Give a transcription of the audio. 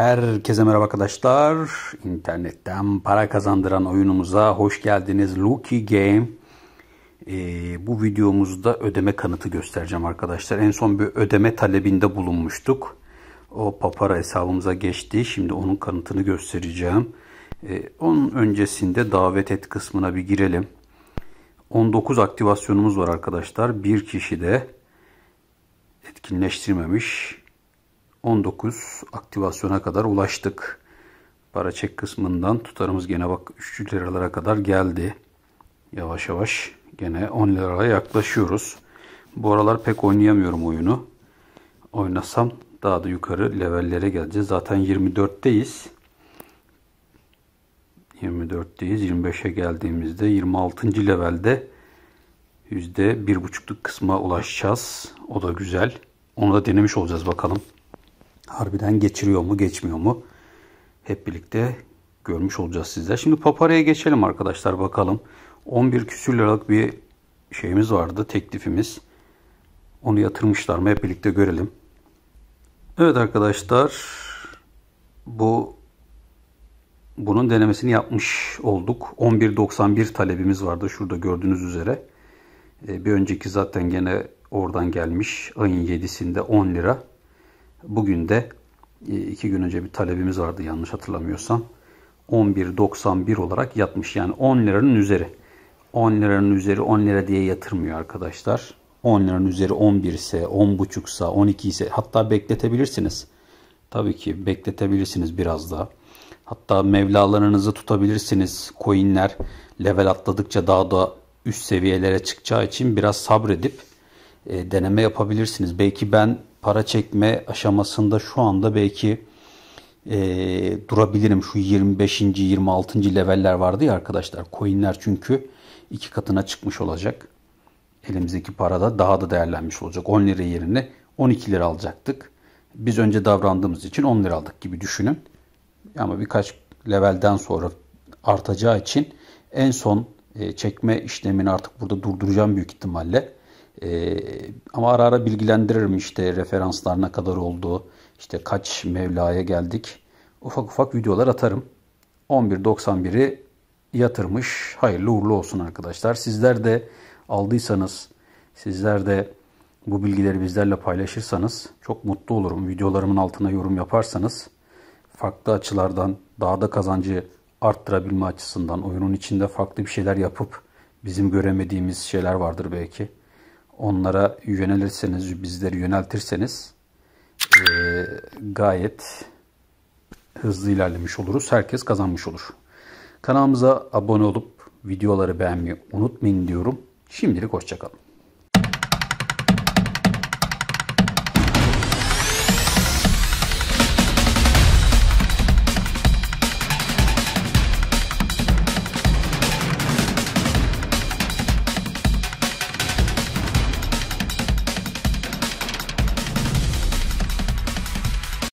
Herkese merhaba arkadaşlar. İnternetten para kazandıran oyunumuza hoş geldiniz. Lucky Game. Ee, bu videomuzda ödeme kanıtı göstereceğim arkadaşlar. En son bir ödeme talebinde bulunmuştuk. O papara hesabımıza geçti. Şimdi onun kanıtını göstereceğim. Ee, onun öncesinde davet et kısmına bir girelim. 19 aktivasyonumuz var arkadaşlar. Bir kişi de etkinleştirmemiş. 19 aktivasyona kadar ulaştık. Para çek kısmından tutarımız gene bak 3 liralara kadar geldi. Yavaş yavaş gene 10 liraya yaklaşıyoruz. Bu aralar pek oynayamıyorum oyunu. Oynasam daha da yukarı levellere geleceğiz. Zaten 24'teyiz. 24'teyiz. 25'e geldiğimizde 26. levelde %1.5'luk kısma ulaşacağız. O da güzel. Onu da denemiş olacağız bakalım harbiden geçiriyor mu geçmiyor mu hep birlikte görmüş olacağız sizler. Şimdi Papara'ya geçelim arkadaşlar bakalım. 11 küsür liralık bir şeyimiz vardı teklifimiz. Onu yatırmışlar mı hep birlikte görelim. Evet arkadaşlar bu bunun denemesini yapmış olduk. 11.91 talebimiz vardı şurada gördüğünüz üzere. E, bir önceki zaten gene oradan gelmiş. Ayın 7'sinde 10 lira. Bugün de e, iki gün önce bir talebimiz vardı yanlış hatırlamıyorsam. 11.91 olarak yatmış. Yani 10 liranın üzeri. 10 liranın üzeri 10 lira diye yatırmıyor arkadaşlar. 10 liranın üzeri 11 ise, 10 buçuksa 12 ise hatta bekletebilirsiniz. Tabii ki bekletebilirsiniz biraz daha. Hatta mevlalarınızı tutabilirsiniz. Coinler level atladıkça daha da üst seviyelere çıkacağı için biraz sabredip e, deneme yapabilirsiniz. Belki ben para çekme aşamasında şu anda belki e, durabilirim. Şu 25. 26. leveller vardı ya arkadaşlar. Coinler çünkü iki katına çıkmış olacak. Elimizdeki para da daha da değerlenmiş olacak. 10 lira yerine 12 lira alacaktık. Biz önce davrandığımız için 10 lira aldık gibi düşünün. Ama birkaç levelden sonra artacağı için en son e, çekme işlemini artık burada durduracağım büyük ihtimalle. E, ama ara ara bilgilendiririm işte referanslar ne kadar oldu, işte kaç Mevla'ya geldik. Ufak ufak videolar atarım. 11.91'i yatırmış. Hayırlı uğurlu olsun arkadaşlar. Sizler de aldıysanız, sizler de bu bilgileri bizlerle paylaşırsanız çok mutlu olurum. Videolarımın altına yorum yaparsanız farklı açılardan daha da kazancı arttırabilme açısından oyunun içinde farklı bir şeyler yapıp bizim göremediğimiz şeyler vardır belki onlara yönelirseniz, bizleri yöneltirseniz e, gayet hızlı ilerlemiş oluruz. Herkes kazanmış olur. Kanalımıza abone olup videoları beğenmeyi unutmayın diyorum. Şimdilik hoşçakalın.